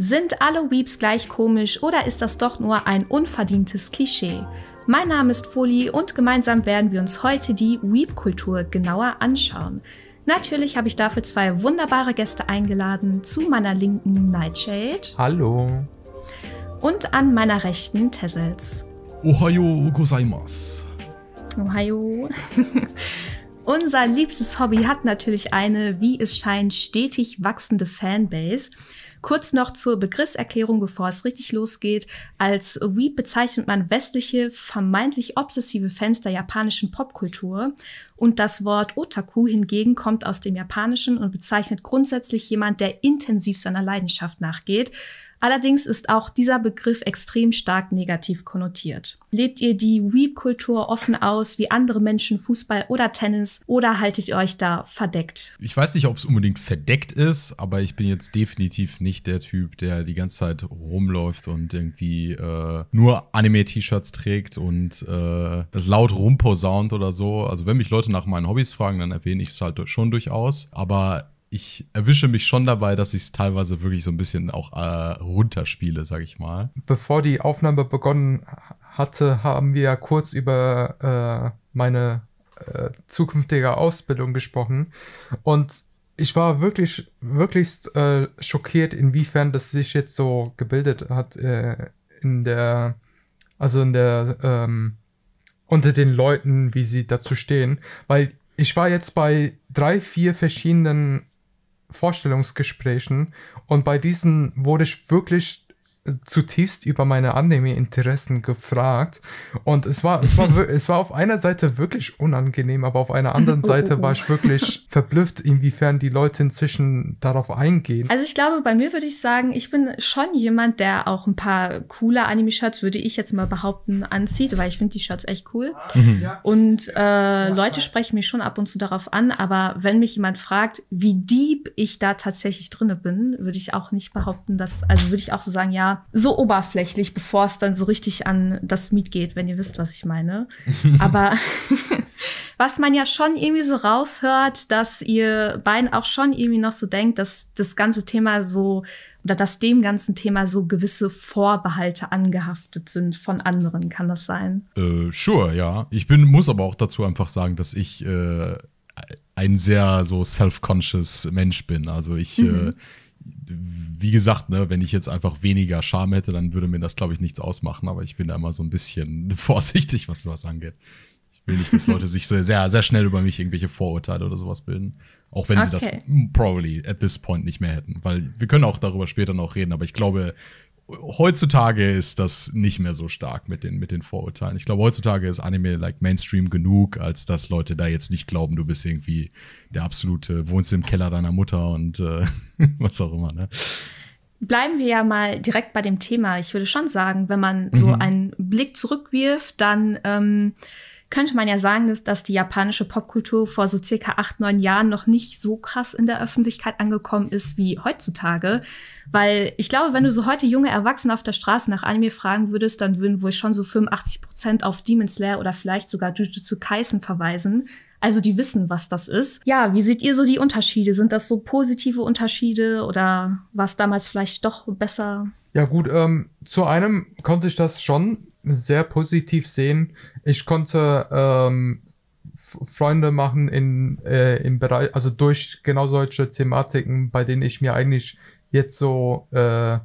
Sind alle Weeps gleich komisch oder ist das doch nur ein unverdientes Klischee? Mein Name ist Foli und gemeinsam werden wir uns heute die Weep-Kultur genauer anschauen. Natürlich habe ich dafür zwei wunderbare Gäste eingeladen. Zu meiner linken Nightshade. Hallo. Und an meiner rechten Tessels. Ohio gozaimasu. Ohio. Unser liebstes Hobby hat natürlich eine, wie es scheint, stetig wachsende Fanbase. Kurz noch zur Begriffserklärung, bevor es richtig losgeht. Als Weep bezeichnet man westliche, vermeintlich obsessive Fans der japanischen Popkultur. Und das Wort Otaku hingegen kommt aus dem Japanischen und bezeichnet grundsätzlich jemand, der intensiv seiner Leidenschaft nachgeht. Allerdings ist auch dieser Begriff extrem stark negativ konnotiert. Lebt ihr die Weep-Kultur offen aus, wie andere Menschen Fußball oder Tennis, oder haltet ihr euch da verdeckt? Ich weiß nicht, ob es unbedingt verdeckt ist, aber ich bin jetzt definitiv nicht der Typ, der die ganze Zeit rumläuft und irgendwie äh, nur Anime-T-Shirts trägt und äh, das laut rumposaunt oder so. Also wenn mich Leute nach meinen Hobbys fragen, dann erwähne ich es halt schon durchaus. Aber ich erwische mich schon dabei, dass ich es teilweise wirklich so ein bisschen auch äh, runterspiele, sag ich mal. Bevor die Aufnahme begonnen hatte, haben wir ja kurz über äh, meine äh, zukünftige Ausbildung gesprochen. Und ich war wirklich, wirklich äh, schockiert, inwiefern das sich jetzt so gebildet hat äh, in der, also in der, ähm, unter den Leuten, wie sie dazu stehen. Weil ich war jetzt bei drei, vier verschiedenen Vorstellungsgesprächen und bei diesen wurde ich wirklich zutiefst über meine Anime-Interessen gefragt. Und es war, es war, es war auf einer Seite wirklich unangenehm, aber auf einer anderen Seite war ich wirklich verblüfft, inwiefern die Leute inzwischen darauf eingehen. Also ich glaube, bei mir würde ich sagen, ich bin schon jemand, der auch ein paar coole Anime-Shirts, würde ich jetzt mal behaupten, anzieht, weil ich finde die Shirts echt cool. Mhm. Und äh, Leute sprechen mich schon ab und zu darauf an, aber wenn mich jemand fragt, wie deep ich da tatsächlich drinne bin, würde ich auch nicht behaupten, dass, also würde ich auch so sagen, ja, so oberflächlich, bevor es dann so richtig an das Miet geht, wenn ihr wisst, was ich meine. Aber was man ja schon irgendwie so raushört, dass ihr beiden auch schon irgendwie noch so denkt, dass das ganze Thema so oder dass dem ganzen Thema so gewisse Vorbehalte angehaftet sind von anderen. Kann das sein? Äh, sure, ja. Ich bin, muss aber auch dazu einfach sagen, dass ich äh, ein sehr so self-conscious Mensch bin. Also ich äh, mhm. äh, wie gesagt, ne, wenn ich jetzt einfach weniger Charme hätte, dann würde mir das, glaube ich, nichts ausmachen. Aber ich bin da immer so ein bisschen vorsichtig, was sowas angeht. Ich will nicht, dass Leute sich so sehr, sehr schnell über mich irgendwelche Vorurteile oder sowas bilden. Auch wenn okay. sie das probably at this point nicht mehr hätten. Weil wir können auch darüber später noch reden, aber ich glaube, heutzutage ist das nicht mehr so stark mit den, mit den Vorurteilen. Ich glaube, heutzutage ist Anime like Mainstream genug, als dass Leute da jetzt nicht glauben, du bist irgendwie der absolute, wohnst im Keller deiner Mutter und äh, was auch immer, ne? Bleiben wir ja mal direkt bei dem Thema. Ich würde schon sagen, wenn man so mhm. einen Blick zurückwirft, dann ähm, könnte man ja sagen, dass, dass die japanische Popkultur vor so circa acht, neun Jahren noch nicht so krass in der Öffentlichkeit angekommen ist wie heutzutage. Weil ich glaube, wenn du so heute junge Erwachsene auf der Straße nach Anime fragen würdest, dann würden wohl schon so 85 Prozent auf Demon Slayer oder vielleicht sogar Jujutsu Kaisen verweisen. Also die wissen, was das ist. Ja, wie seht ihr so die Unterschiede? Sind das so positive Unterschiede oder war es damals vielleicht doch besser? Ja gut, ähm, zu einem konnte ich das schon sehr positiv sehen. Ich konnte ähm, Freunde machen in, äh, im Bereich, also durch genau solche Thematiken, bei denen ich mir eigentlich jetzt so, äh,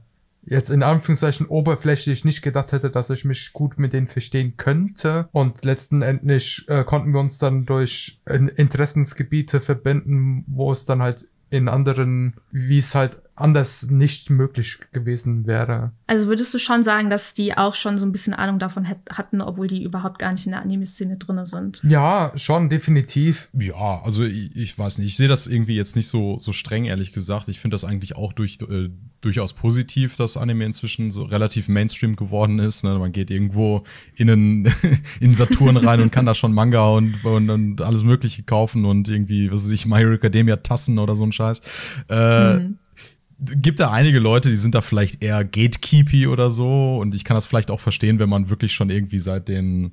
jetzt in Anführungszeichen oberflächlich nicht gedacht hätte, dass ich mich gut mit denen verstehen könnte. Und letzten Endlich äh, konnten wir uns dann durch äh, Interessensgebiete verbinden, wo es dann halt in anderen, wie es halt anders nicht möglich gewesen wäre. Also würdest du schon sagen, dass die auch schon so ein bisschen Ahnung davon hatten, obwohl die überhaupt gar nicht in der Anime-Szene drin sind? Ja, schon, definitiv. Ja, also ich, ich weiß nicht, ich sehe das irgendwie jetzt nicht so, so streng, ehrlich gesagt. Ich finde das eigentlich auch durch, äh, durchaus positiv, dass Anime inzwischen so relativ Mainstream geworden ist. Ne? Man geht irgendwo in, einen, in Saturn rein und kann da schon Manga und, und, und, alles Mögliche kaufen und irgendwie, was weiß ich, My Academia Tassen oder so ein Scheiß. Äh, mhm gibt da einige Leute, die sind da vielleicht eher gatekeepy oder so. Und ich kann das vielleicht auch verstehen, wenn man wirklich schon irgendwie seit den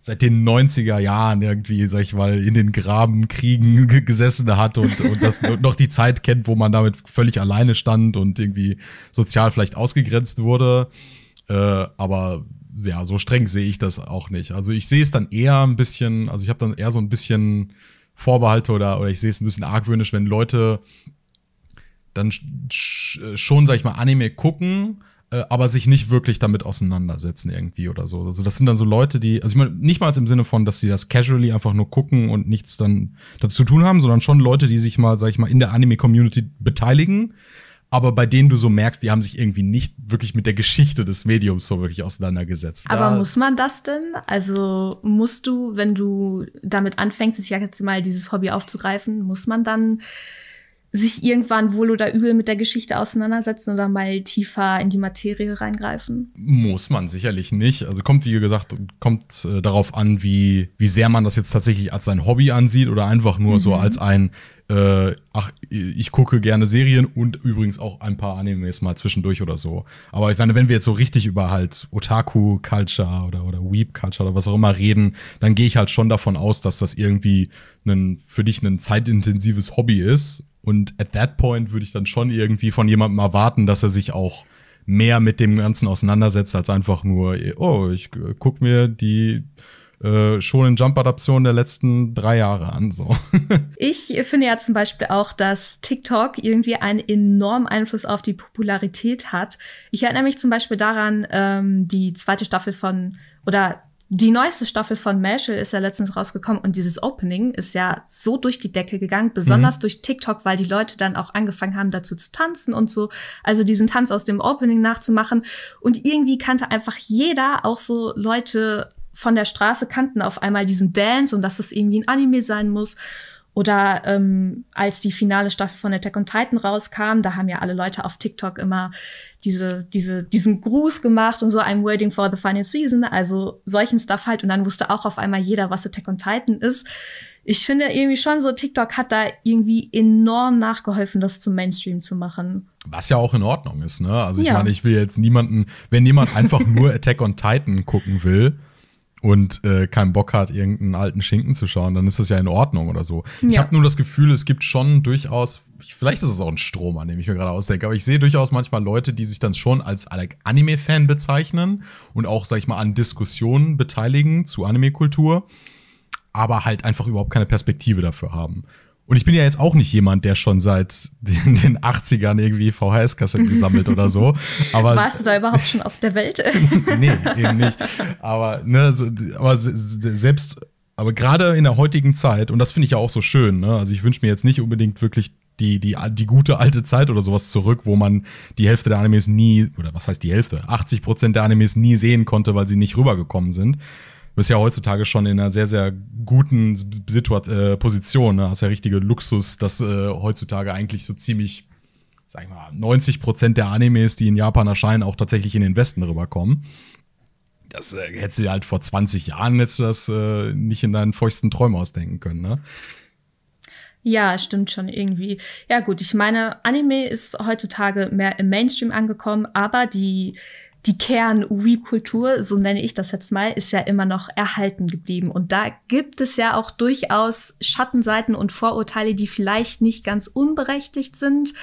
seit den 90er Jahren irgendwie, sag ich mal, in den Grabenkriegen gesessen hat und, und, das, noch die Zeit kennt, wo man damit völlig alleine stand und irgendwie sozial vielleicht ausgegrenzt wurde. Äh, aber ja, so streng sehe ich das auch nicht. Also ich sehe es dann eher ein bisschen, also ich habe dann eher so ein bisschen Vorbehalte oder, oder ich sehe es ein bisschen argwöhnisch, wenn Leute dann äh, schon, sag ich mal, Anime gucken, äh, aber sich nicht wirklich damit auseinandersetzen irgendwie oder so. Also das sind dann so Leute, die, also ich meine, nicht mal im Sinne von, dass sie das casually einfach nur gucken und nichts dann dazu zu tun haben, sondern schon Leute, die sich mal, sag ich mal, in der Anime-Community beteiligen, aber bei denen du so merkst, die haben sich irgendwie nicht wirklich mit der Geschichte des Mediums so wirklich auseinandergesetzt. Aber da muss man das denn? Also musst du, wenn du damit anfängst, ich sag jetzt mal, dieses Hobby aufzugreifen, muss man dann sich irgendwann wohl oder übel mit der Geschichte auseinandersetzen oder mal tiefer in die Materie reingreifen? Muss man sicherlich nicht. Also kommt, wie gesagt, kommt äh, darauf an, wie, wie sehr man das jetzt tatsächlich als sein Hobby ansieht oder einfach nur mhm. so als ein, äh, ach, ich gucke gerne Serien und übrigens auch ein paar Animes mal zwischendurch oder so. Aber ich meine, wenn wir jetzt so richtig über halt Otaku-Culture oder, oder Weep-Culture oder was auch immer reden, dann gehe ich halt schon davon aus, dass das irgendwie ein, für dich ein zeitintensives Hobby ist. Und at that point würde ich dann schon irgendwie von jemandem erwarten, dass er sich auch mehr mit dem Ganzen auseinandersetzt, als einfach nur, oh, ich äh, guck mir die äh, schon in Jump-Adaptionen der letzten drei Jahre an. So. ich finde ja zum Beispiel auch, dass TikTok irgendwie einen enormen Einfluss auf die Popularität hat. Ich erinnere mich zum Beispiel daran, ähm, die zweite Staffel von oder die neueste Staffel von Marshall ist ja letztens rausgekommen und dieses Opening ist ja so durch die Decke gegangen, besonders mhm. durch TikTok, weil die Leute dann auch angefangen haben, dazu zu tanzen und so, also diesen Tanz aus dem Opening nachzumachen. Und irgendwie kannte einfach jeder, auch so Leute von der Straße kannten auf einmal diesen Dance und dass es irgendwie ein Anime sein muss. Oder ähm, als die finale Staffel von Attack on Titan rauskam, da haben ja alle Leute auf TikTok immer diese, diese, diesen Gruß gemacht und so, I'm waiting for the final season, also solchen Stuff halt. Und dann wusste auch auf einmal jeder, was Attack on Titan ist. Ich finde irgendwie schon so, TikTok hat da irgendwie enorm nachgeholfen, das zum Mainstream zu machen. Was ja auch in Ordnung ist, ne? Also ich ja. meine, ich will jetzt niemanden, wenn jemand einfach nur Attack on Titan gucken will, und äh, keinen Bock hat, irgendeinen alten Schinken zu schauen, dann ist das ja in Ordnung oder so. Ja. Ich habe nur das Gefühl, es gibt schon durchaus, vielleicht ist es auch ein Strom, an dem ich mir gerade ausdenke, aber ich sehe durchaus manchmal Leute, die sich dann schon als Anime-Fan bezeichnen und auch, sag ich mal, an Diskussionen beteiligen zu Anime-Kultur, aber halt einfach überhaupt keine Perspektive dafür haben. Und ich bin ja jetzt auch nicht jemand, der schon seit den, den 80ern irgendwie VHS-Kassetten gesammelt oder so. Aber Warst du da überhaupt schon auf der Welt? nee, eben nicht. Aber, ne, aber selbst, aber gerade in der heutigen Zeit, und das finde ich ja auch so schön, ne? also ich wünsche mir jetzt nicht unbedingt wirklich die, die, die gute alte Zeit oder sowas zurück, wo man die Hälfte der Animes nie, oder was heißt die Hälfte, 80 Prozent der Animes nie sehen konnte, weil sie nicht rübergekommen sind. Du bist ja heutzutage schon in einer sehr, sehr guten Situation, äh, Position. Ne? Hast ja richtige Luxus, dass äh, heutzutage eigentlich so ziemlich, sag ich mal, 90 Prozent der Animes, die in Japan erscheinen, auch tatsächlich in den Westen rüberkommen. Das äh, hättest du halt vor 20 Jahren hättest du das äh, nicht in deinen feuchsten Träumen ausdenken können, ne? Ja, stimmt schon irgendwie. Ja gut, ich meine, Anime ist heutzutage mehr im Mainstream angekommen, aber die die Kern-Weep-Kultur, so nenne ich das jetzt mal, ist ja immer noch erhalten geblieben. Und da gibt es ja auch durchaus Schattenseiten und Vorurteile, die vielleicht nicht ganz unberechtigt sind,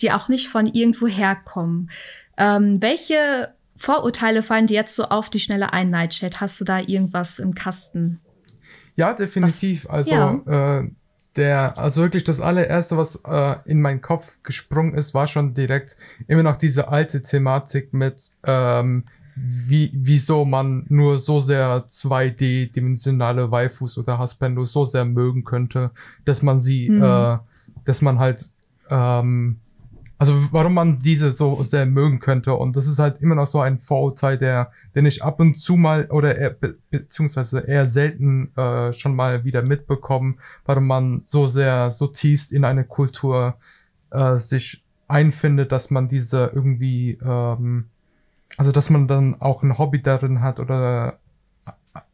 die auch nicht von irgendwo herkommen. Ähm, welche Vorurteile fallen dir jetzt so auf die schnelle ein, Nightshade? Hast du da irgendwas im Kasten? Ja, definitiv. Was? also ja. Äh, der, also wirklich das allererste, was äh, in meinen Kopf gesprungen ist, war schon direkt immer noch diese alte Thematik mit, ähm, wie, wieso man nur so sehr 2D-dimensionale Waifus oder Haspendos so sehr mögen könnte, dass man sie, mhm. äh, dass man halt ähm, also warum man diese so sehr mögen könnte. Und das ist halt immer noch so ein Vorurteil, der, den ich ab und zu mal oder eher, be beziehungsweise eher selten äh, schon mal wieder mitbekommen, warum man so sehr, so tiefst in eine Kultur äh, sich einfindet, dass man diese irgendwie, ähm, also dass man dann auch ein Hobby darin hat oder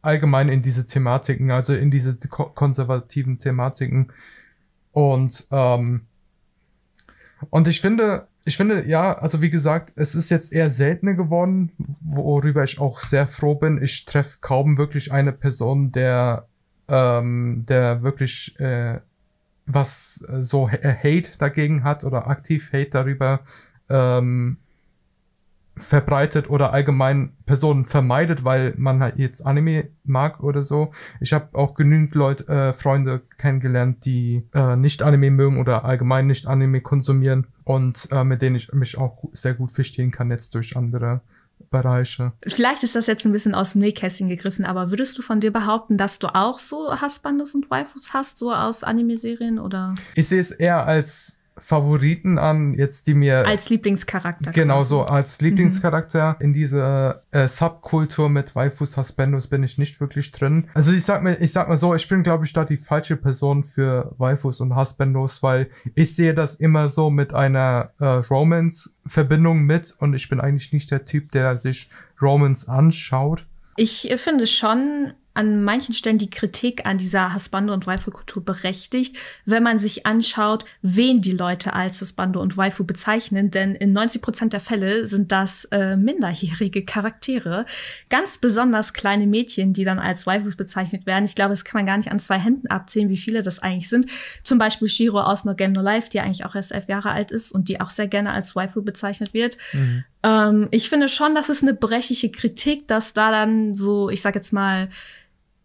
allgemein in diese Thematiken, also in diese ko konservativen Thematiken. Und ähm, und ich finde, ich finde, ja, also wie gesagt, es ist jetzt eher seltener geworden, worüber ich auch sehr froh bin. Ich treffe kaum wirklich eine Person, der, ähm, der wirklich äh, was äh, so äh, Hate dagegen hat oder aktiv Hate darüber ähm, verbreitet oder allgemein Personen vermeidet, weil man halt jetzt Anime mag oder so. Ich habe auch genügend Leute, äh, Freunde kennengelernt, die äh, nicht Anime mögen oder allgemein nicht Anime konsumieren und äh, mit denen ich mich auch sehr gut verstehen kann jetzt durch andere Bereiche. Vielleicht ist das jetzt ein bisschen aus dem Nähkästchen gegriffen, aber würdest du von dir behaupten, dass du auch so Husbandes und Waifus hast, so aus Anime-Serien oder? Ich sehe es eher als Favoriten an, jetzt die mir. Als Lieblingscharakter. Genau so, mhm. als Lieblingscharakter mhm. in dieser äh, Subkultur mit Waifus Haspendos bin ich nicht wirklich drin. Also ich sag mir, ich sag mal so, ich bin, glaube ich, da die falsche Person für Waifus und Haspendos, weil ich sehe das immer so mit einer äh, Romance-Verbindung mit und ich bin eigentlich nicht der Typ, der sich Romance anschaut. Ich äh, finde schon, an manchen Stellen die Kritik an dieser Hasbando- und Waifu-Kultur berechtigt, wenn man sich anschaut, wen die Leute als Hasbando und Waifu bezeichnen. Denn in 90 Prozent der Fälle sind das äh, minderjährige Charaktere. Ganz besonders kleine Mädchen, die dann als Waifus bezeichnet werden. Ich glaube, das kann man gar nicht an zwei Händen abzählen, wie viele das eigentlich sind. Zum Beispiel Shiro aus No Game No Life, die eigentlich auch erst elf Jahre alt ist und die auch sehr gerne als Waifu bezeichnet wird. Mhm. Ähm, ich finde schon, das ist eine brechliche Kritik, dass da dann so, ich sag jetzt mal,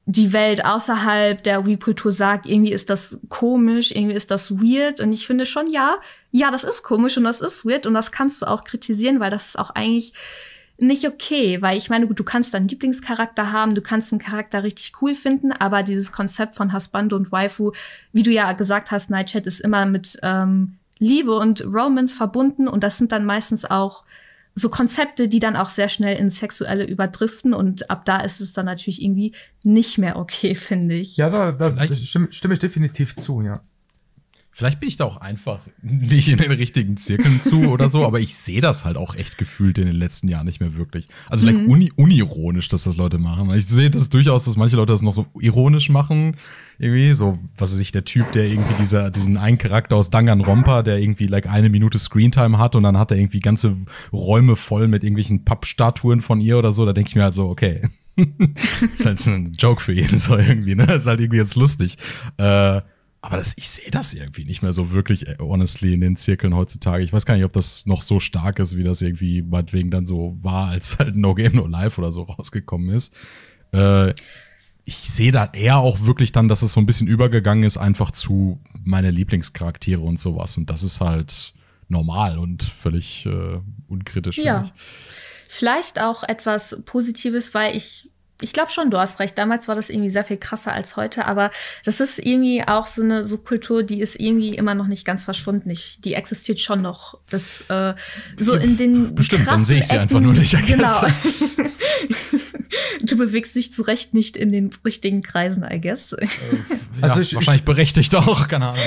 die Welt außerhalb der Weep-Kultur sagt, irgendwie ist das komisch, irgendwie ist das weird. Und ich finde schon, ja, ja, das ist komisch und das ist weird und das kannst du auch kritisieren, weil das ist auch eigentlich nicht okay, weil ich meine, gut, du kannst deinen Lieblingscharakter haben, du kannst einen Charakter richtig cool finden, aber dieses Konzept von Hasbando und Waifu, wie du ja gesagt hast, Nightchat ist immer mit ähm, Liebe und Romance verbunden und das sind dann meistens auch so Konzepte, die dann auch sehr schnell ins Sexuelle überdriften und ab da ist es dann natürlich irgendwie nicht mehr okay, finde ich. Ja, da, da stimme, stimme, ich definitiv zu, ja. Vielleicht bin ich da auch einfach nicht in den richtigen Zirkeln zu oder so, aber ich sehe das halt auch echt gefühlt in den letzten Jahren nicht mehr wirklich. Also mhm. like uni unironisch, dass das Leute machen. Ich sehe das durchaus, dass manche Leute das noch so ironisch machen. Irgendwie so, was weiß ich, der Typ, der irgendwie dieser, diesen einen Charakter aus Danganronpa, der irgendwie like eine Minute Screentime hat und dann hat er irgendwie ganze Räume voll mit irgendwelchen Pappstatuen von ihr oder so. Da denke ich mir halt so, okay, ist halt so ein Joke für jeden so irgendwie, ne? Ist halt irgendwie jetzt lustig. Äh, aber das, ich sehe das irgendwie nicht mehr so wirklich, äh, honestly, in den Zirkeln heutzutage. Ich weiß gar nicht, ob das noch so stark ist, wie das irgendwie meinetwegen dann so war, als halt No Game No Life oder so rausgekommen ist. Äh, ich sehe da eher auch wirklich dann, dass es so ein bisschen übergegangen ist, einfach zu meine Lieblingscharaktere und sowas. Und das ist halt normal und völlig äh, unkritisch. Ja. Vielleicht auch etwas Positives, weil ich ich glaube schon, du hast recht. Damals war das irgendwie sehr viel krasser als heute, aber das ist irgendwie auch so eine Subkultur, die ist irgendwie immer noch nicht ganz verschwunden. Ich, die existiert schon noch. Das äh, so in den Bestimmt, dann sehe ich sie einfach nur nicht. Genau. du bewegst dich zu Recht nicht in den richtigen Kreisen, I guess. Äh, also ja, ich, wahrscheinlich berechtigt auch, keine Ahnung.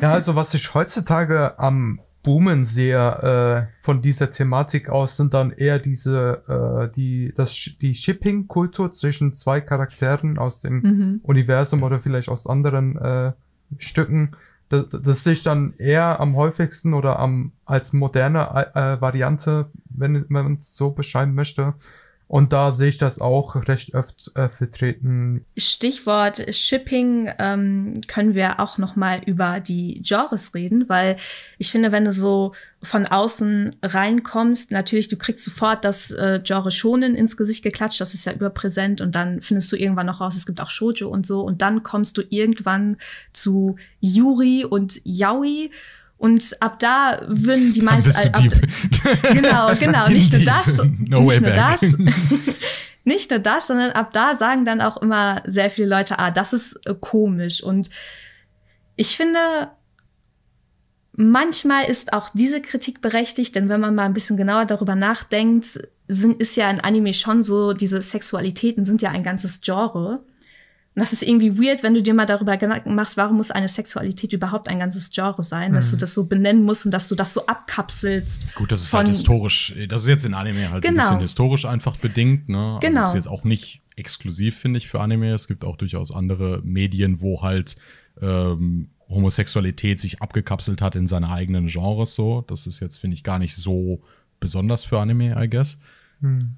Ja, also was ich heutzutage am boomen sehr äh, von dieser Thematik aus, sind dann eher diese, äh, die, das, die Shipping-Kultur zwischen zwei Charakteren aus dem mhm. Universum oder vielleicht aus anderen äh, Stücken, das, das sich dann eher am häufigsten oder am als moderne äh, äh Variante, wenn man es so beschreiben möchte, und da sehe ich das auch recht oft äh, vertreten. Stichwort Shipping ähm, können wir auch noch mal über die Genres reden, weil ich finde, wenn du so von außen reinkommst, natürlich, du kriegst sofort das äh, Genre Schonen ins Gesicht geklatscht, das ist ja überpräsent und dann findest du irgendwann noch raus, es gibt auch Shoujo und so und dann kommst du irgendwann zu Yuri und Yaoi und ab da würden die meisten. Ab, ab, genau, genau. Nicht nur das. No nicht nur back. das. nicht nur das, sondern ab da sagen dann auch immer sehr viele Leute, ah, das ist äh, komisch. Und ich finde, manchmal ist auch diese Kritik berechtigt, denn wenn man mal ein bisschen genauer darüber nachdenkt, sind, ist ja in Anime schon so, diese Sexualitäten sind ja ein ganzes Genre. Und das ist irgendwie weird, wenn du dir mal darüber Gedanken machst, warum muss eine Sexualität überhaupt ein ganzes Genre sein, mhm. dass du mhm. das so benennen musst und dass du das so abkapselst. Gut, das ist halt historisch, das ist jetzt in Anime halt genau. ein bisschen genau. historisch einfach bedingt, ne? Also genau. Also das ist jetzt auch nicht exklusiv, finde ich, für Anime. Es gibt auch durchaus andere Medien, wo halt ähm, Homosexualität sich abgekapselt hat in seine eigenen Genres so. Das ist jetzt, finde ich, gar nicht so besonders für Anime, I guess. Mhm.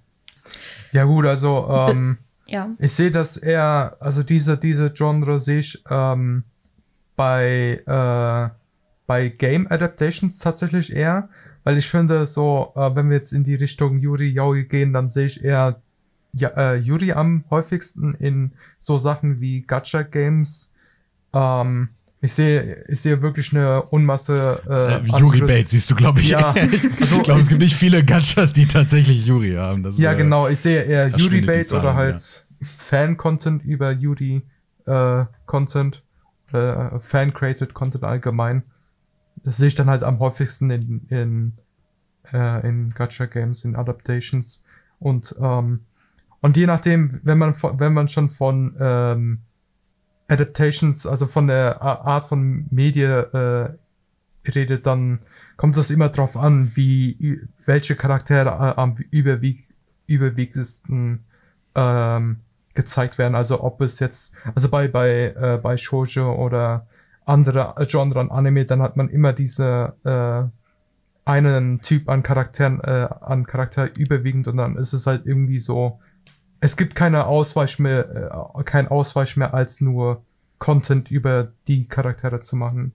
Ja, gut, also. Ähm ja. Ich sehe, dass er, also diese, diese Genre sehe ich ähm, bei, äh, bei Game Adaptations tatsächlich eher, weil ich finde, so, äh, wenn wir jetzt in die Richtung Yuri Yaoi gehen, dann sehe ich eher ja, äh, Yuri am häufigsten in so Sachen wie Gacha Games, ähm, ich sehe, ich sehe wirklich eine Unmasse. Äh, ja, äh, Yuri Bates siehst du, glaube ich. Ja, also ich glaube, es gibt nicht viele Gachas, die tatsächlich Yuri haben. Das ja, äh, genau. Ich sehe eher Yuri Bates oder halt ja. Fan-Content über Yuri-Content, äh, äh, Fan-Created Content allgemein. Das sehe ich dann halt am häufigsten in, in, äh, in Gacha-Games, in Adaptations. Und, ähm, und je nachdem, wenn man, wenn man schon von ähm, Adaptations, also von der Art von Medien äh, redet, dann kommt das immer drauf an, wie welche Charaktere äh, am überwieg, überwiegendsten ähm, gezeigt werden. Also ob es jetzt, also bei bei äh, bei Shoujo oder andere Genre äh, an Anime, dann hat man immer diese äh, einen Typ an Charakteren, äh, an Charakter überwiegend und dann ist es halt irgendwie so es gibt keine Ausweich mehr, äh, kein Ausweich mehr als nur Content über die Charaktere zu machen.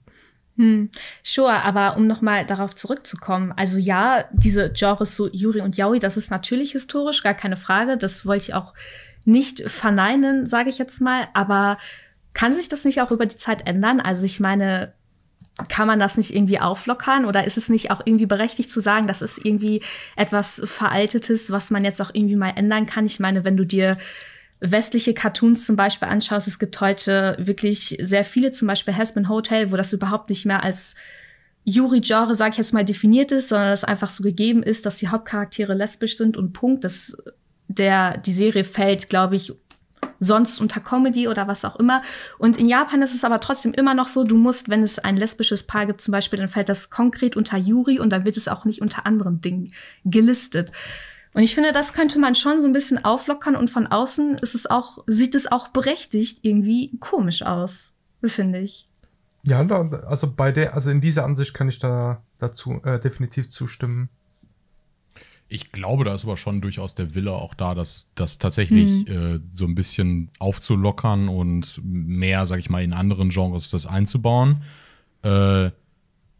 Hm, sure, aber um nochmal darauf zurückzukommen, also ja, diese Genres so Yuri und Yaoi, das ist natürlich historisch, gar keine Frage, das wollte ich auch nicht verneinen, sage ich jetzt mal, aber kann sich das nicht auch über die Zeit ändern? Also ich meine, kann man das nicht irgendwie auflockern oder ist es nicht auch irgendwie berechtigt zu sagen, das ist irgendwie etwas Veraltetes, was man jetzt auch irgendwie mal ändern kann? Ich meine, wenn du dir westliche Cartoons zum Beispiel anschaust, es gibt heute wirklich sehr viele, zum Beispiel Hasman Hotel, wo das überhaupt nicht mehr als Yuri-Genre, sag ich jetzt mal, definiert ist, sondern das einfach so gegeben ist, dass die Hauptcharaktere lesbisch sind und Punkt. dass der, die Serie fällt, glaube ich, sonst unter Comedy oder was auch immer. Und in Japan ist es aber trotzdem immer noch so, du musst, wenn es ein lesbisches Paar gibt zum Beispiel, dann fällt das konkret unter Yuri und dann wird es auch nicht unter anderen Dingen gelistet. Und ich finde, das könnte man schon so ein bisschen auflockern und von außen ist es auch, sieht es auch berechtigt irgendwie komisch aus, finde ich. Ja, also bei der, also in dieser Ansicht kann ich da dazu äh, definitiv zustimmen ich glaube, da ist aber schon durchaus der Wille auch da, dass das tatsächlich mhm. äh, so ein bisschen aufzulockern und mehr, sag ich mal, in anderen Genres das einzubauen. Äh,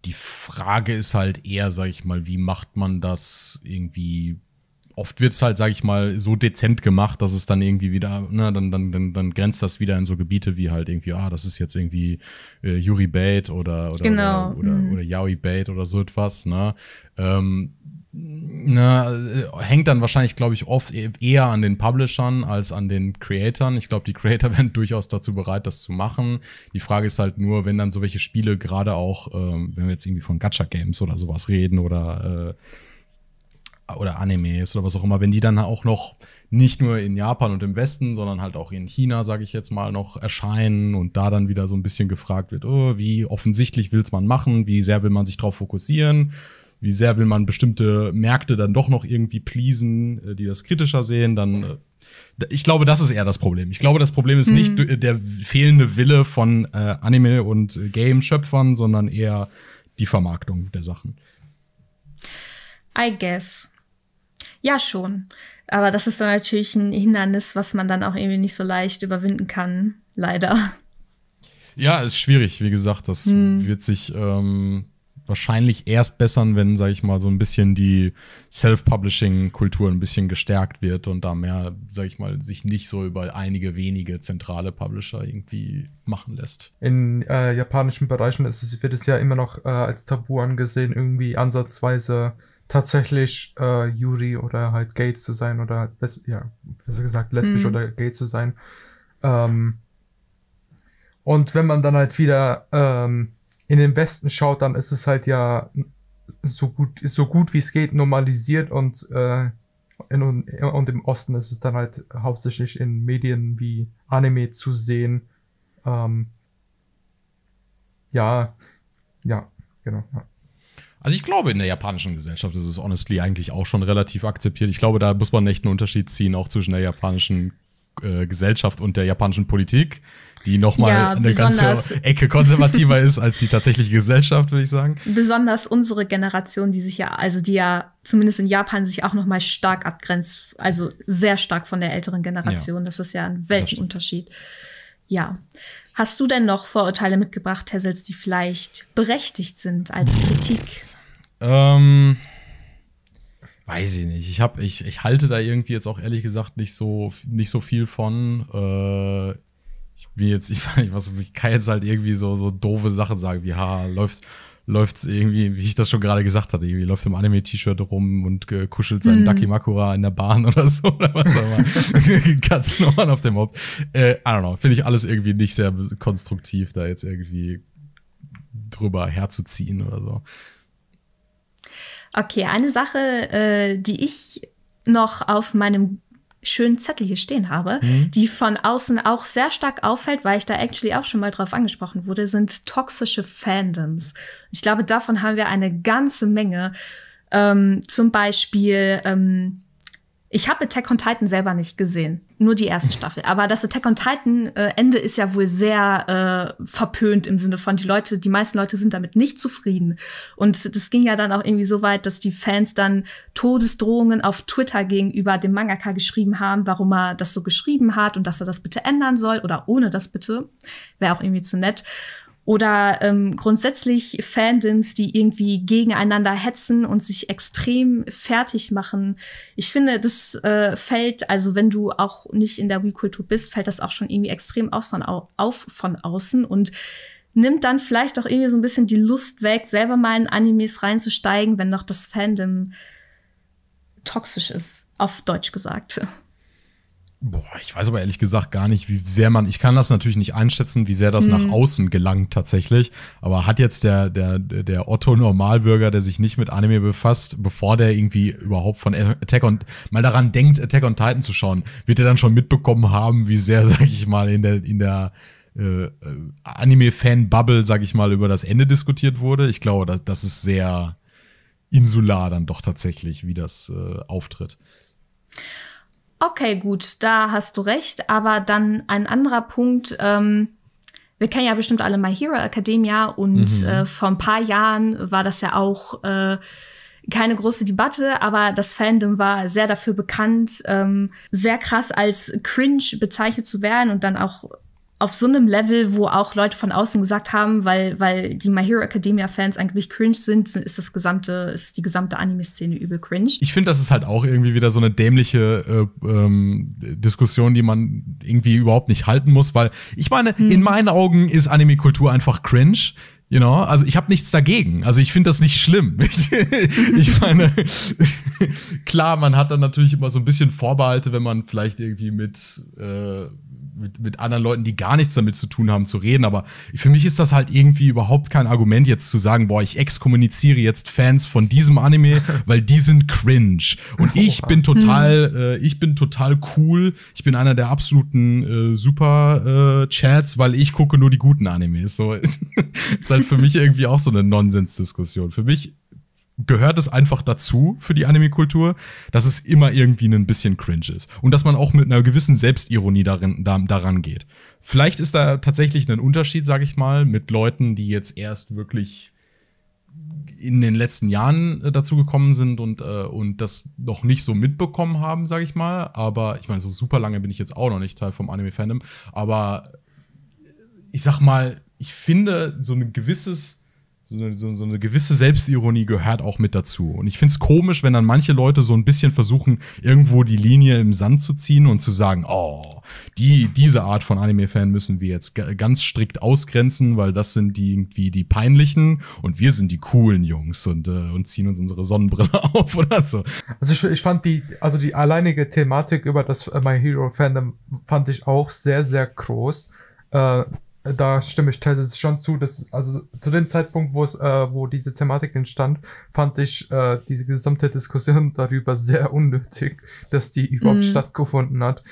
die Frage ist halt eher, sag ich mal, wie macht man das irgendwie? Oft wird es halt, sag ich mal, so dezent gemacht, dass es dann irgendwie wieder, ne, dann, dann, dann, dann grenzt das wieder in so Gebiete wie halt irgendwie, ah, das ist jetzt irgendwie äh, Yuri Bait oder oder, genau. oder, oder, mhm. oder Yaoi Bait oder so etwas, ne? Ähm, na, äh, hängt dann wahrscheinlich, glaube ich, oft e-, eher an den Publishern als an den Creatoren. Ich glaube, die Creator wären durchaus dazu bereit, das zu machen. Die Frage ist halt nur, wenn dann so welche Spiele gerade auch, ähm, wenn wir jetzt irgendwie von Gacha Games oder sowas reden oder äh, oder Animes oder was auch immer, wenn die dann auch noch nicht nur in Japan und im Westen, sondern halt auch in China, sage ich jetzt mal, noch erscheinen und da dann wieder so ein bisschen gefragt wird, oh, wie offensichtlich will's man machen, wie sehr will man sich drauf fokussieren wie sehr will man bestimmte Märkte dann doch noch irgendwie pleasen, äh, die das kritischer sehen, dann äh, ich glaube, das ist eher das Problem. Ich glaube, das Problem ist nicht mhm. der fehlende Wille von äh, Anime- und äh, Game-Schöpfern, sondern eher die Vermarktung der Sachen. I guess. Ja, schon. Aber das ist dann natürlich ein Hindernis, was man dann auch irgendwie nicht so leicht überwinden kann. Leider. Ja, ist schwierig. Wie gesagt, das mhm. wird sich ähm, wahrscheinlich erst bessern, wenn, sage ich mal, so ein bisschen die Self-Publishing-Kultur ein bisschen gestärkt wird und da mehr, sage ich mal, sich nicht so über einige wenige zentrale Publisher irgendwie machen lässt. In äh, japanischen Bereichen ist es, wird es ja immer noch äh, als Tabu angesehen, irgendwie ansatzweise tatsächlich äh, Yuri oder halt Gay zu sein oder ja, besser gesagt lesbisch mhm. oder gay zu sein. Ähm, und wenn man dann halt wieder ähm, in den Westen schaut, dann ist es halt ja so gut, so gut wie es geht normalisiert und, äh, in, und im Osten ist es dann halt hauptsächlich in Medien wie Anime zu sehen. Ähm, ja, ja, genau. Ja. Also ich glaube, in der japanischen Gesellschaft ist es honestly eigentlich auch schon relativ akzeptiert. Ich glaube, da muss man echt einen Unterschied ziehen, auch zwischen der japanischen äh, Gesellschaft und der japanischen Politik die nochmal ja, eine ganze Ecke konservativer ist als die tatsächliche Gesellschaft, würde ich sagen. Besonders unsere Generation, die sich ja, also die ja zumindest in Japan sich auch nochmal stark abgrenzt, also sehr stark von der älteren Generation. Ja. Das ist ja ein Weltunterschied. Ja. Hast du denn noch Vorurteile mitgebracht, Tessels, die vielleicht berechtigt sind als Kritik? Ähm weiß ich nicht. Ich, hab, ich, ich halte da irgendwie jetzt auch ehrlich gesagt nicht so, nicht so viel von. Äh, ich will jetzt, ich, weiß nicht, was, ich kann jetzt halt irgendwie so, so doofe Sachen sagen, wie, haha, läuft läuft's irgendwie, wie ich das schon gerade gesagt hatte, irgendwie läuft im Anime-T-Shirt rum und äh, kuschelt seinen mhm. Daki Makura in der Bahn oder so oder was auch immer. Ganz normal auf dem Haupt. Äh, I don't know, finde ich alles irgendwie nicht sehr konstruktiv, da jetzt irgendwie drüber herzuziehen oder so. Okay, eine Sache, äh, die ich noch auf meinem schönen Zettel hier stehen habe, mhm. die von außen auch sehr stark auffällt, weil ich da actually auch schon mal drauf angesprochen wurde, sind toxische Fandoms. Ich glaube, davon haben wir eine ganze Menge. Ähm, zum Beispiel ähm, ich habe Attack on Titan selber nicht gesehen, nur die erste Staffel. Aber das Attack on Titan äh, Ende ist ja wohl sehr äh, verpönt im Sinne von die Leute, die meisten Leute sind damit nicht zufrieden. Und das ging ja dann auch irgendwie so weit, dass die Fans dann Todesdrohungen auf Twitter gegenüber dem Mangaka geschrieben haben, warum er das so geschrieben hat und dass er das bitte ändern soll oder ohne das bitte, wäre auch irgendwie zu nett oder ähm, grundsätzlich Fandoms, die irgendwie gegeneinander hetzen und sich extrem fertig machen. Ich finde, das äh, fällt, also wenn du auch nicht in der Wii-Kultur bist, fällt das auch schon irgendwie extrem aus von, au auf von außen und nimmt dann vielleicht auch irgendwie so ein bisschen die Lust weg, selber mal in Animes reinzusteigen, wenn noch das Fandom toxisch ist, auf Deutsch gesagt. Boah, ich weiß aber ehrlich gesagt gar nicht, wie sehr man, ich kann das natürlich nicht einschätzen, wie sehr das mhm. nach außen gelangt tatsächlich. Aber hat jetzt der, der, der Otto Normalbürger, der sich nicht mit Anime befasst, bevor der irgendwie überhaupt von Attack on, mal daran denkt, Attack on Titan zu schauen, wird er dann schon mitbekommen haben, wie sehr, sag ich mal, in der, in der, äh, Anime-Fan-Bubble, sag ich mal, über das Ende diskutiert wurde. Ich glaube, das, das ist sehr insular dann doch tatsächlich, wie das äh, auftritt okay, gut, da hast du recht, aber dann ein anderer Punkt, ähm, wir kennen ja bestimmt alle My Hero Academia und mhm. äh, vor ein paar Jahren war das ja auch äh, keine große Debatte, aber das Fandom war sehr dafür bekannt, ähm, sehr krass als cringe bezeichnet zu werden und dann auch auf so einem Level, wo auch Leute von außen gesagt haben, weil, weil die My Hero Academia Fans eigentlich cringe sind, ist das gesamte, ist die gesamte Anime-Szene übel cringe. Ich finde, das ist halt auch irgendwie wieder so eine dämliche äh, ähm, Diskussion, die man irgendwie überhaupt nicht halten muss, weil ich meine, hm. in meinen Augen ist Anime-Kultur einfach cringe. You know, also ich habe nichts dagegen. Also ich finde das nicht schlimm. Ich, ich meine, klar, man hat dann natürlich immer so ein bisschen Vorbehalte, wenn man vielleicht irgendwie mit äh, mit, mit anderen Leuten, die gar nichts damit zu tun haben, zu reden. Aber für mich ist das halt irgendwie überhaupt kein Argument, jetzt zu sagen, boah, ich exkommuniziere jetzt Fans von diesem Anime, weil die sind cringe. Und ich bin total, hm. äh, ich bin total cool. Ich bin einer der absoluten äh, super äh, Chats, weil ich gucke nur die guten Animes. So ist halt für mich irgendwie auch so eine Nonsensdiskussion. Für mich gehört es einfach dazu für die Anime-Kultur, dass es immer irgendwie ein bisschen cringe ist. Und dass man auch mit einer gewissen Selbstironie darin, da, daran geht. Vielleicht ist da tatsächlich ein Unterschied, sag ich mal, mit Leuten, die jetzt erst wirklich in den letzten Jahren äh, dazu gekommen sind und, äh, und das noch nicht so mitbekommen haben, sag ich mal. Aber ich meine, so super lange bin ich jetzt auch noch nicht Teil vom Anime-Fandom. Aber äh, ich sag mal, ich finde so ein gewisses so, so, so, eine gewisse Selbstironie gehört auch mit dazu. Und ich finde es komisch, wenn dann manche Leute so ein bisschen versuchen, irgendwo die Linie im Sand zu ziehen und zu sagen, oh, die, diese Art von Anime-Fan müssen wir jetzt ganz strikt ausgrenzen, weil das sind die irgendwie die peinlichen und wir sind die coolen Jungs und, äh, und ziehen uns unsere Sonnenbrille auf oder so. Also ich, ich fand die, also die alleinige Thematik über das äh, My Hero Fandom fand ich auch sehr, sehr groß. Äh, da stimme ich teilweise schon zu, dass, also zu dem Zeitpunkt, wo es, äh, wo diese Thematik entstand, fand ich äh, diese gesamte Diskussion darüber sehr unnötig, dass die mhm. überhaupt mm. stattgefunden hat.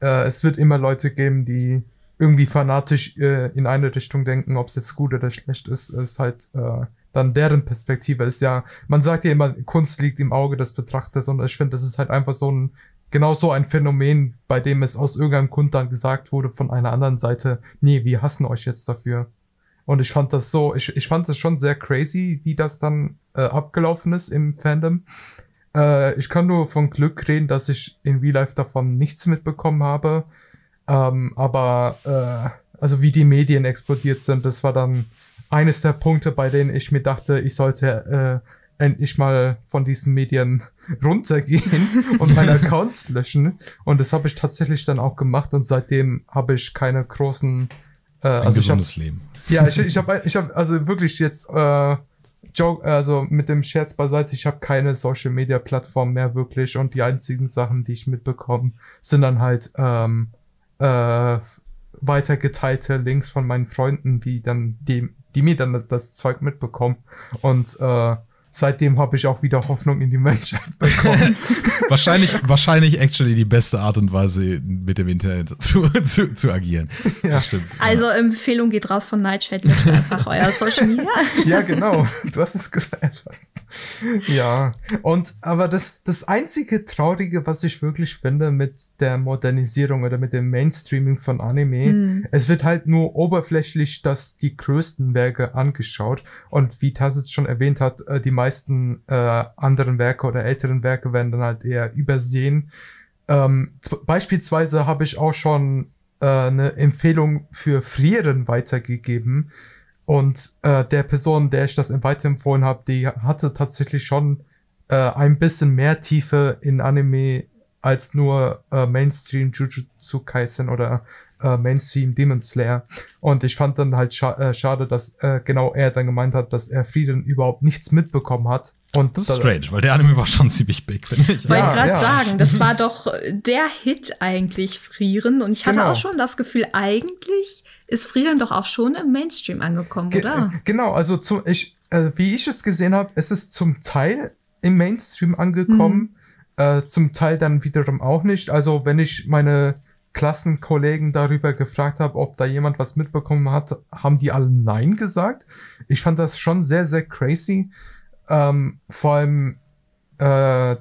Äh, es wird immer Leute geben, die irgendwie fanatisch äh, in eine Richtung denken, ob es jetzt gut oder schlecht ist, ist halt äh, dann deren Perspektive ist ja, man sagt ja immer, Kunst liegt im Auge des Betrachters und ich finde, das ist halt einfach so ein genau so ein Phänomen, bei dem es aus irgendeinem Grund dann gesagt wurde von einer anderen Seite, nee, wir hassen euch jetzt dafür. Und ich fand das so, ich, ich fand das schon sehr crazy, wie das dann äh, abgelaufen ist im Fandom. Äh, ich kann nur von Glück reden, dass ich in Real Life davon nichts mitbekommen habe. Ähm, aber äh, also wie die Medien explodiert sind, das war dann eines der Punkte, bei denen ich mir dachte, ich sollte äh, endlich mal von diesen Medien runtergehen und meine Accounts löschen. Und das habe ich tatsächlich dann auch gemacht und seitdem habe ich keine großen. Äh, Ein also gesundes ich hab, Leben. Ja, ich, ich habe ich hab, also wirklich jetzt. Äh, Joke, also mit dem Scherz beiseite, ich habe keine Social Media Plattform mehr wirklich und die einzigen Sachen, die ich mitbekomme, sind dann halt ähm, äh, weitergeteilte Links von meinen Freunden, die dann, die, die mir dann das Zeug mitbekommen. Und äh, seitdem habe ich auch wieder Hoffnung in die Menschheit bekommen. wahrscheinlich, wahrscheinlich actually die beste Art und Weise, mit dem Internet zu, zu, zu agieren. Ja. Stimmt. Also Empfehlung geht raus von Nightshade, löscht einfach euer Social Media. ja, genau. Du hast es gesagt. Ja. Und aber das, das einzige Traurige, was ich wirklich finde mit der Modernisierung oder mit dem Mainstreaming von Anime, mhm. es wird halt nur oberflächlich, dass die größten Werke angeschaut und wie Tassitz schon erwähnt hat, äh, die meisten meisten äh, anderen Werke oder älteren Werke werden dann halt eher übersehen. Ähm, beispielsweise habe ich auch schon äh, eine Empfehlung für Frieren weitergegeben. Und äh, der Person, der ich das weiterempfohlen habe, die hatte tatsächlich schon äh, ein bisschen mehr Tiefe in Anime als nur äh, Mainstream Jujutsu Kaisen oder äh, Mainstream Demon Slayer. Und ich fand dann halt scha äh, schade, dass äh, genau er dann gemeint hat, dass er Frieden überhaupt nichts mitbekommen hat. Und das ist strange, weil der Anime war schon ziemlich big, finde ich. Wollte ja, gerade ja. sagen, das war doch der Hit eigentlich, Frieren. Und ich hatte genau. auch schon das Gefühl, eigentlich ist Frieren doch auch schon im Mainstream angekommen, Ge oder? Genau, also zu, ich, äh, wie ich es gesehen habe, ist es zum Teil im Mainstream angekommen, mhm. äh, zum Teil dann wiederum auch nicht. Also wenn ich meine Klassenkollegen darüber gefragt habe, ob da jemand was mitbekommen hat, haben die alle Nein gesagt. Ich fand das schon sehr, sehr crazy. Ähm, vor allem äh,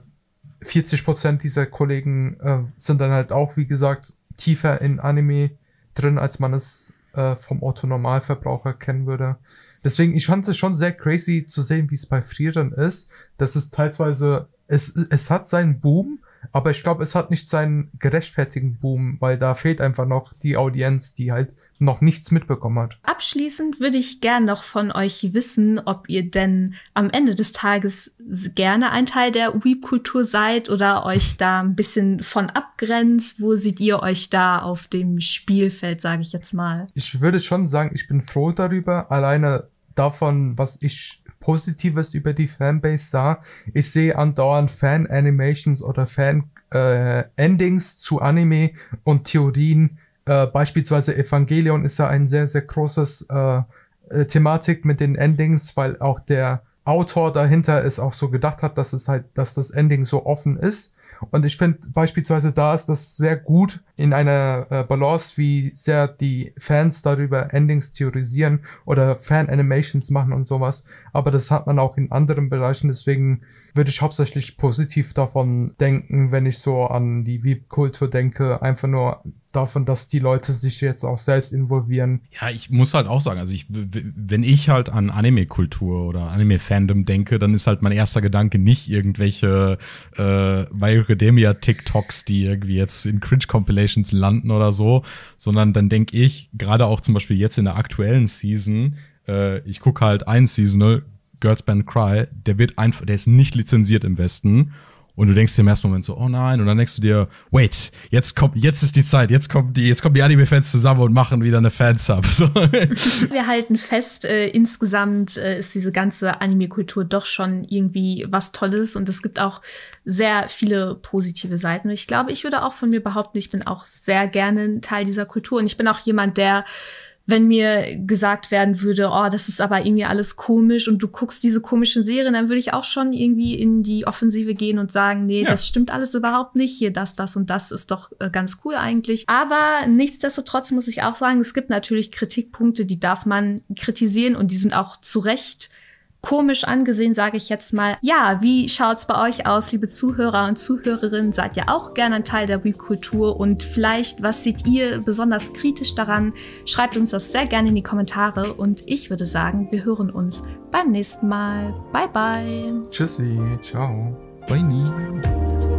40 Prozent dieser Kollegen äh, sind dann halt auch, wie gesagt, tiefer in Anime drin, als man es äh, vom Otto-Normalverbraucher kennen würde. Deswegen, ich fand es schon sehr crazy zu sehen, wie es bei Frieren ist. Das ist teilweise, es, es hat seinen Boom, aber ich glaube, es hat nicht seinen gerechtfertigten Boom, weil da fehlt einfach noch die Audienz, die halt noch nichts mitbekommen hat. Abschließend würde ich gern noch von euch wissen, ob ihr denn am Ende des Tages gerne ein Teil der Weep-Kultur seid oder euch da ein bisschen von abgrenzt. Wo seht ihr euch da auf dem Spielfeld, sage ich jetzt mal? Ich würde schon sagen, ich bin froh darüber, alleine davon, was ich Positives über die Fanbase sah. Ich sehe andauernd Fan-Animations oder Fan-Endings äh, zu Anime und Theorien. Äh, beispielsweise Evangelion ist ja ein sehr, sehr großes äh, äh, Thematik mit den Endings, weil auch der Autor dahinter es auch so gedacht hat, dass es halt, dass das Ending so offen ist. Und ich finde beispielsweise da ist das sehr gut, in einer äh, Balance, wie sehr die Fans darüber Endings theorisieren oder Fan-Animations machen und sowas. Aber das hat man auch in anderen Bereichen, deswegen würde ich hauptsächlich positiv davon denken, wenn ich so an die Weep-Kultur denke, einfach nur davon, dass die Leute sich jetzt auch selbst involvieren. Ja, ich muss halt auch sagen, also ich, wenn ich halt an Anime-Kultur oder Anime-Fandom denke, dann ist halt mein erster Gedanke nicht irgendwelche äh, My Academia-TikToks, die irgendwie jetzt in Cringe-Compilation Nations landen oder so, sondern dann denke ich, gerade auch zum Beispiel jetzt in der aktuellen Season, äh, ich gucke halt ein Seasonal, Girls Band Cry, der wird einfach, der ist nicht lizenziert im Westen und du denkst dir im ersten Moment so, oh nein, und dann denkst du dir, wait, jetzt kommt, jetzt ist die Zeit, jetzt kommen die, jetzt kommen die Anime-Fans zusammen und machen wieder eine Fansub. So. Wir halten fest, äh, insgesamt äh, ist diese ganze Anime-Kultur doch schon irgendwie was Tolles und es gibt auch sehr viele positive Seiten. Und ich glaube, ich würde auch von mir behaupten, ich bin auch sehr gerne ein Teil dieser Kultur und ich bin auch jemand, der wenn mir gesagt werden würde, oh, das ist aber irgendwie alles komisch und du guckst diese komischen Serien, dann würde ich auch schon irgendwie in die Offensive gehen und sagen, nee, ja. das stimmt alles überhaupt nicht. Hier das, das und das ist doch äh, ganz cool eigentlich. Aber nichtsdestotrotz muss ich auch sagen, es gibt natürlich Kritikpunkte, die darf man kritisieren und die sind auch zu Recht komisch angesehen, sage ich jetzt mal. Ja, wie schaut es bei euch aus, liebe Zuhörer und Zuhörerinnen? Seid ihr auch gerne ein Teil der Weep-Kultur und vielleicht, was seht ihr besonders kritisch daran? Schreibt uns das sehr gerne in die Kommentare und ich würde sagen, wir hören uns beim nächsten Mal. Bye bye. Tschüssi, ciao. Bye. nie.